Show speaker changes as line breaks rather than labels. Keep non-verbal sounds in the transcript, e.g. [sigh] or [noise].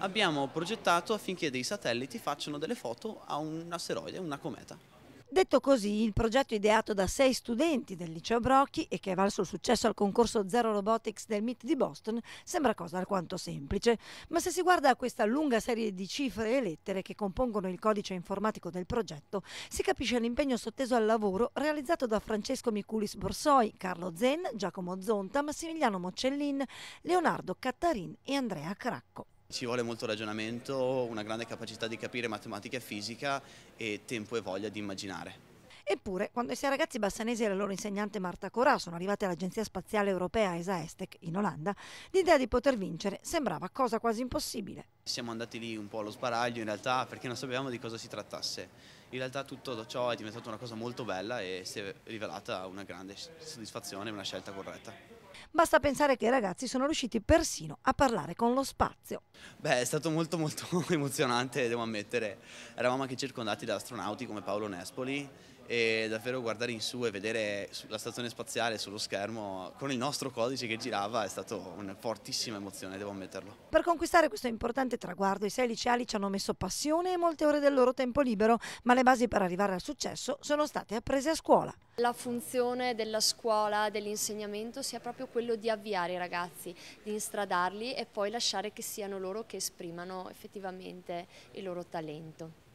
abbiamo progettato affinché dei satelliti facciano delle foto a un asteroide, una cometa.
Detto così, il progetto ideato da sei studenti del liceo Brocchi e che è valso il successo al concorso Zero Robotics del MIT di Boston sembra cosa alquanto semplice, ma se si guarda a questa lunga serie di cifre e lettere che compongono il codice informatico del progetto, si capisce l'impegno sotteso al lavoro realizzato da Francesco Miculis Borsoi, Carlo Zen, Giacomo Zonta, Massimiliano Moccellin, Leonardo Cattarin e Andrea Cracco.
Ci vuole molto ragionamento, una grande capacità di capire matematica e fisica e tempo e voglia di immaginare.
Eppure, quando i sei ragazzi bassanesi e la loro insegnante Marta Corà sono arrivati all'Agenzia Spaziale Europea ESA Estec in Olanda, l'idea di poter vincere sembrava cosa quasi impossibile.
Siamo andati lì un po' allo sbaraglio in realtà perché non sapevamo di cosa si trattasse. In realtà tutto ciò è diventato una cosa molto bella e si è rivelata una grande soddisfazione e una scelta corretta.
Basta pensare che i ragazzi sono riusciti persino a parlare con lo spazio.
Beh, è stato molto molto [laughs] emozionante, devo ammettere. Eravamo anche circondati da astronauti come Paolo Nespoli e davvero guardare in su e vedere la stazione spaziale sullo schermo con il nostro codice che girava è stata una fortissima emozione, devo ammetterlo.
Per conquistare questo importante traguardo. I sei liceali ci hanno messo passione e molte ore del loro tempo libero, ma le basi per arrivare al successo sono state apprese a scuola.
La funzione della scuola, dell'insegnamento, sia proprio quello di avviare i ragazzi, di instradarli e poi lasciare che siano loro che esprimano effettivamente il loro talento.